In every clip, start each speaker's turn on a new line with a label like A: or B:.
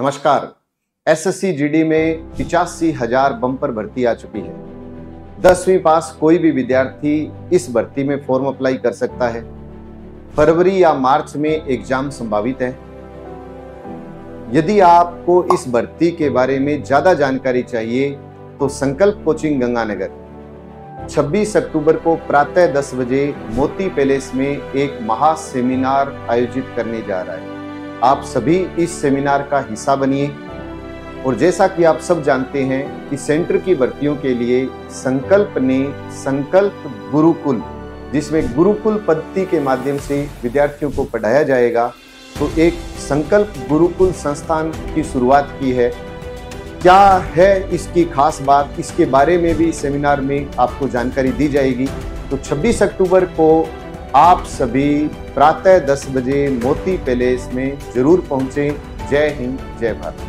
A: नमस्कार SSC GD में पिचासी हजार बम्पर भर्ती आ चुकी है दसवीं पास कोई भी विद्यार्थी इस भर्ती में फॉर्म अप्लाई कर सकता है फरवरी या मार्च में एग्जाम संभावित है यदि आपको इस भर्ती के बारे में ज़्यादा जानकारी चाहिए तो संकल्प कोचिंग गंगानगर 26 अक्टूबर को प्रातः 10 बजे मोती पैलेस में एक महा सेमिनार आयोजित करने जा रहा है आप सभी इस सेमिनार का हिस्सा बनिए और जैसा कि आप सब जानते हैं कि सेंटर की भर्तियों के लिए संकल्प ने संकल्प गुरुकुल जिसमें गुरुकुल पद्धति के माध्यम से विद्यार्थियों को पढ़ाया जाएगा तो एक संकल्प गुरुकुल संस्थान की शुरुआत की है क्या है इसकी खास बात इसके बारे में भी सेमिनार में आपको जानकारी दी जाएगी तो 26 अक्टूबर को आप सभी प्रातः दस बजे मोती पैलेस में जरूर पहुंचे जय हिंद जय भारत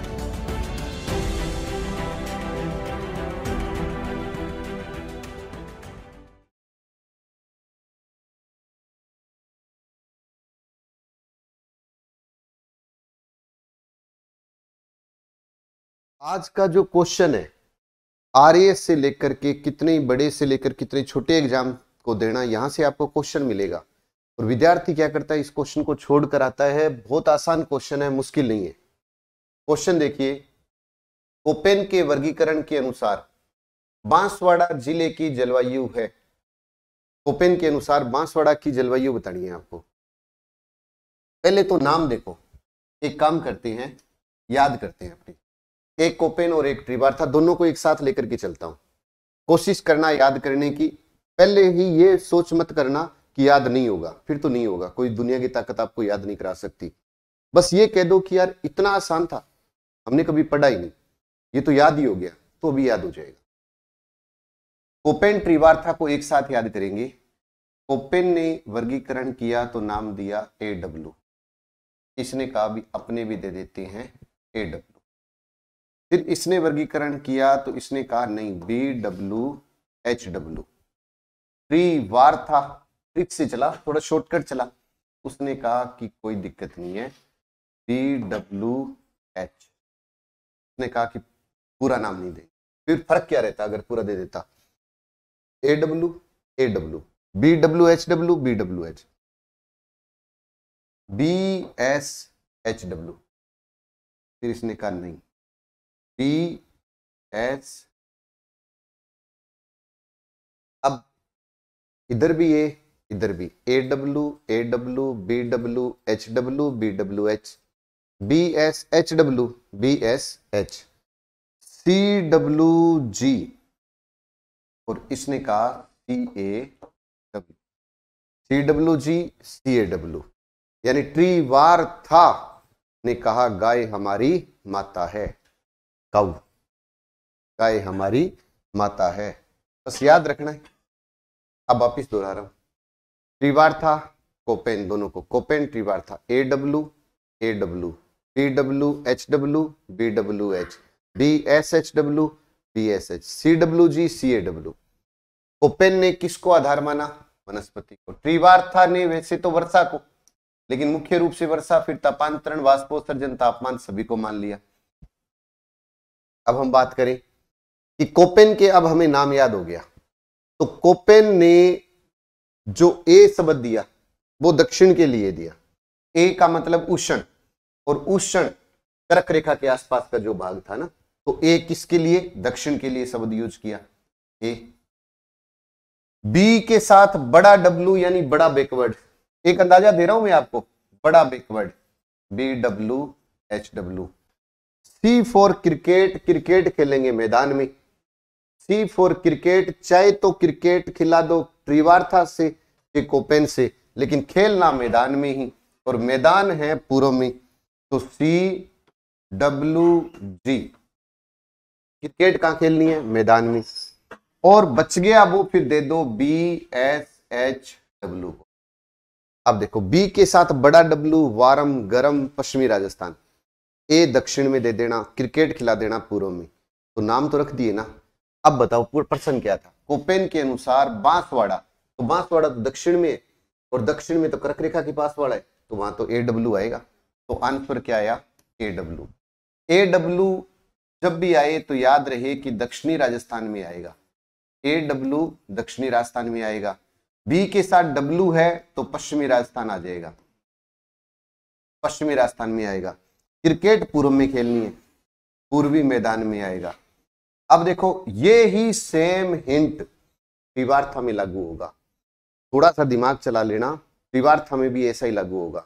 A: आज का जो क्वेश्चन है आर से लेकर के कितने बड़े से लेकर कितने छोटे एग्जाम को देना यहाँ से आपको क्वेश्चन मिलेगा और विद्यार्थी क्या करता है इस क्वेश्चन को छोड़कर आता है बहुत आसान क्वेश्चन है मुश्किल नहीं है क्वेश्चन देखिए ओपेन के वर्गीकरण के अनुसार बांसवाड़ा जिले की जलवायु है ओपेन के अनुसार बांसवाड़ा की जलवायु बतानी है आपको पहले तो नाम देखो एक काम करते हैं याद करते हैं अपने एक कोपेन और एक ट्रिबार था दोनों को एक साथ लेकर के चलता हूं कोशिश करना याद करने की पहले ही ये सोच मत करना कि याद नहीं होगा फिर तो नहीं होगा कोई दुनिया की ताकत आपको याद नहीं करा सकती बस ये कह दो कि यार इतना आसान था हमने कभी पढ़ा ही नहीं ये तो याद ही हो गया तो भी याद हो जाएगा कोपेन त्रिवार्था को एक साथ याद करेंगे कोपेन ने वर्गीकरण किया तो नाम दिया ए डब्ल्यू इसने कहा भी अपने भी दे देते हैं ए डब्ल्यू फिर इसने वर्गीकरण किया तो इसने कहा नहीं बी डब्ल्यू एच डब्ल्यू फ्री वार था ट्रिक से चला थोड़ा शॉर्टकट चला उसने कहा कि कोई दिक्कत नहीं है पी डब्ल्यू एच उसने कहा कि पूरा नाम नहीं दे फिर फर्क क्या रहता अगर पूरा दे देता A W A W B W H W B W H B S H W फिर इसने कहा नहीं बी एस इधर भी ए इधर भी A W A W B W H W B W H B S H W B S H C W G और इसने कहा C A W C W G C A W यानी ट्री वार था ने कहा गाय हमारी माता है कव गाय हमारी माता है बस याद रखना है अब वापिस दोहरा रहा हूँ त्रिवार था कोपेन दोनों को कोपेन ट्रिवार था A W A W T W H W B W H B S H W B S H C W G C A W Koppen ने किसको आधार माना वनस्पति को ट्रिवार था ने वैसे तो वर्षा को लेकिन मुख्य रूप से वर्षा फिर तापांतरण वाष्पोत्सर्जन तापमान सभी को मान लिया अब हम बात करें कि कोपेन के अब हमें नाम याद हो गया तो कोपेन ने जो ए शब्द दिया वो दक्षिण के लिए दिया ए का मतलब उष्ण और उष्ण कर्क रेखा के आसपास का जो भाग था ना तो ए किसके लिए दक्षिण के लिए शब्द यूज किया ए बी के साथ बड़ा डब्लू यानी बड़ा बैकवर्ड एक अंदाजा दे रहा हूं मैं आपको बड़ा backward B W H W C for cricket cricket खेलेंगे मैदान में सी फॉर क्रिकेट चाहे तो क्रिकेट खिला दो त्रिवार्था से कोपेन से लेकिन खेलना मैदान में ही और मैदान है पूर्व में तो सी डब्ल्यू जी क्रिकेट कहाँ खेलनी है मैदान में और बच गया वो फिर दे दो बी एस एच डब्ल्यू अब देखो बी के साथ बड़ा डब्ल्यू वारम गरम पश्चिमी राजस्थान ए दक्षिण में दे देना क्रिकेट खिला देना पूर्व में तो नाम तो रख दिए ना अब बताओ प्रसंग क्या था कोपेन के अनुसार बांसवाड़ा तो बांसवाड़ा तो दक्षिण में और दक्षिण में तो कर्क रेखा के पास है तो वहां तो ए डब्ल्यू आएगा तो आंसर क्या आया ए डब्ल्यू ए डब्ल्यू जब भी आए तो याद रहे कि दक्षिणी राजस्थान में आएगा ए डब्ल्यू दक्षिणी राजस्थान में आएगा बी के साथ डब्ल्यू है तो पश्चिमी राजस्थान आ जाएगा पश्चिमी राजस्थान में आएगा क्रिकेट पूर्व में खेलनी है पूर्वी मैदान में आएगा अब देखो ये ही सेम हिंट त्रिवार्थ में लागू होगा थोड़ा सा दिमाग चला लेना त्रिवार्थ में भी ऐसा ही लागू होगा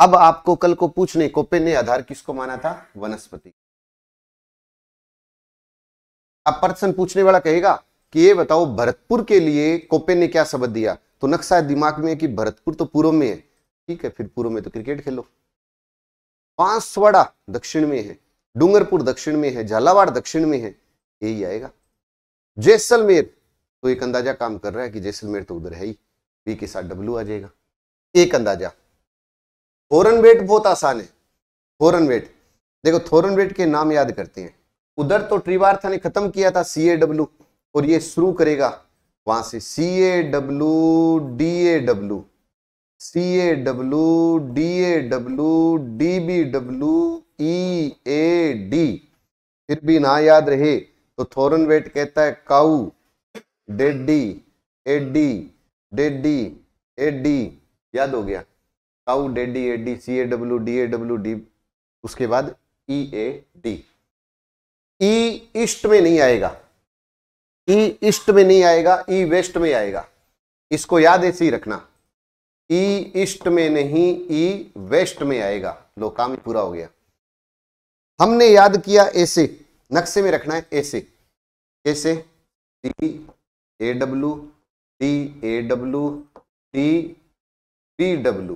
A: अब आपको कल को पूछने कोपे ने आधार किसको माना था वनस्पति अब पर्सन पूछने वाला कहेगा कि ये बताओ भरतपुर के लिए कोपे ने क्या शब्द दिया तो नक्शा दिमाग में है कि भरतपुर तो पूर्व में है ठीक है फिर पूर्व में तो क्रिकेट खेलो पांसवाड़ा दक्षिण में है डूंगरपुर दक्षिण में है झालावाड़ दक्षिण में है यही आएगा जैसलमेर तो एक अंदाजा काम कर रहा है कि जैसलमेर तो उधर है ही पी के साथ डब्ल्यू आ जाएगा एक अंदाजा थोरन वेट बहुत आसान है थोरन वेट देखो थोरन वेट के नाम याद करते हैं उधर तो ट्रिवार्था ने खत्म किया था सी ए डब्ल्यू और ये शुरू करेगा वहां से C A W D A W C A W D A W D B W E A D फिर भी ना याद रहे तो थोरन वेट कहता है काऊ डेडी एडी डेडी एडी याद हो गया काऊ डेडी एडी C A W D A W D उसके बाद ई ए डी ई ईस्ट में नहीं आएगा ई e ईस्ट में नहीं आएगा ई e वेस्ट में आएगा इसको याद ऐसे ही रखना ई e ईस्ट में नहीं ई वेस्ट में आएगा लो काम पूरा हो गया हमने याद किया ऐसे नक्शे में रखना है ऐसे ऐसे T A W T A W T P W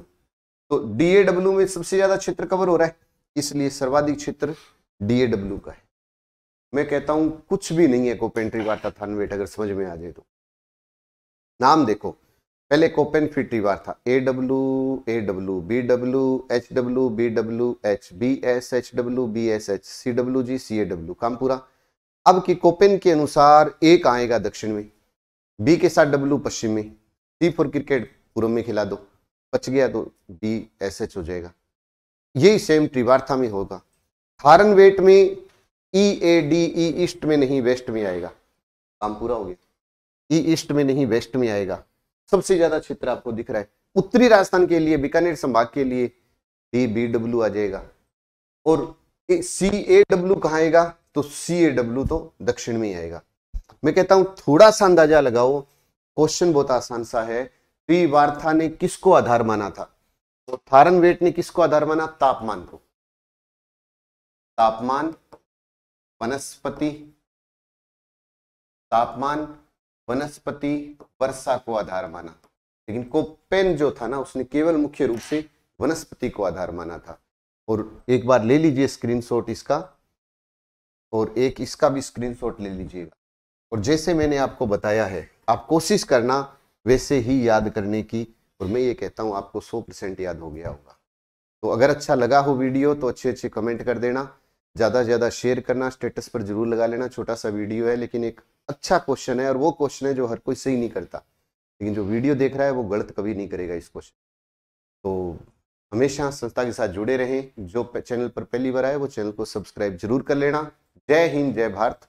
A: तो डी ए डब्ल्यू में सबसे ज्यादा क्षेत्र कवर हो रहा है इसलिए सर्वाधिक क्षेत्र डी ए डब्ल्यू का है मैं कहता हूं कुछ भी नहीं है कोपेंट्री वार्ता थानवेट अगर समझ में आ जाए तो नाम देखो पहले कोपेन फिटी फी था A W A W B W H W B W H B S H W B S H C W G C A W काम पूरा अब की कोपेन के अनुसार एक आएगा दक्षिण में बी के साथ डब्ल्यू पश्चिम में सी फॉर क्रिकेट पूर्व में खिला दो बच गया तो बी एस एच हो जाएगा यही सेम ट्रिवार्था में होगा थारन वेट में ई ए डी ई ईस्ट में नहीं वेस्ट में आएगा काम पूरा हो गया ई e ईस्ट में नहीं वेस्ट में आएगा सबसे ज्यादा क्षेत्र आपको दिख रहा है उत्तरी राजस्थान के लिए बीकानेर संभाग के लिए डी बी डब्ल्यू आ जाएगा और सी ए डब्ल्यू कहा आएगा तो सी ए डब्ल्यू तो दक्षिण में आएगा मैं कहता हूं थोड़ा सा अंदाजा लगाओ क्वेश्चन बहुत आसान सा है पी वार्था ने किसको आधार माना था तो थारन वेट ने किसको आधार माना तापमान को तापमान वनस्पति तापमान वनस्पति वर्षा को आधार माना लेकिन कोपेन जो था ना उसने केवल मुख्य रूप से वनस्पति को आधार माना था और एक बार ले लीजिए स्क्रीनशॉट इसका और एक इसका भी स्क्रीनशॉट ले लीजिएगा और जैसे मैंने आपको बताया है आप कोशिश करना वैसे ही याद करने की और मैं ये कहता हूँ आपको सौ परसेंट याद हो गया होगा तो अगर अच्छा लगा हो वीडियो तो अच्छे अच्छे कमेंट कर देना ज़्यादा से ज़्यादा शेयर करना स्टेटस पर जरूर लगा लेना छोटा सा वीडियो है लेकिन एक अच्छा क्वेश्चन है और वो क्वेश्चन है जो हर कोई सही नहीं करता लेकिन जो वीडियो देख रहा है वो गलत कभी नहीं करेगा इस क्वेश्चन तो हमेशा संस्था के साथ जुड़े रहें जो चैनल पर पहली बार आए वो चैनल को सब्सक्राइब जरूर कर लेना जय हिंद जय भारत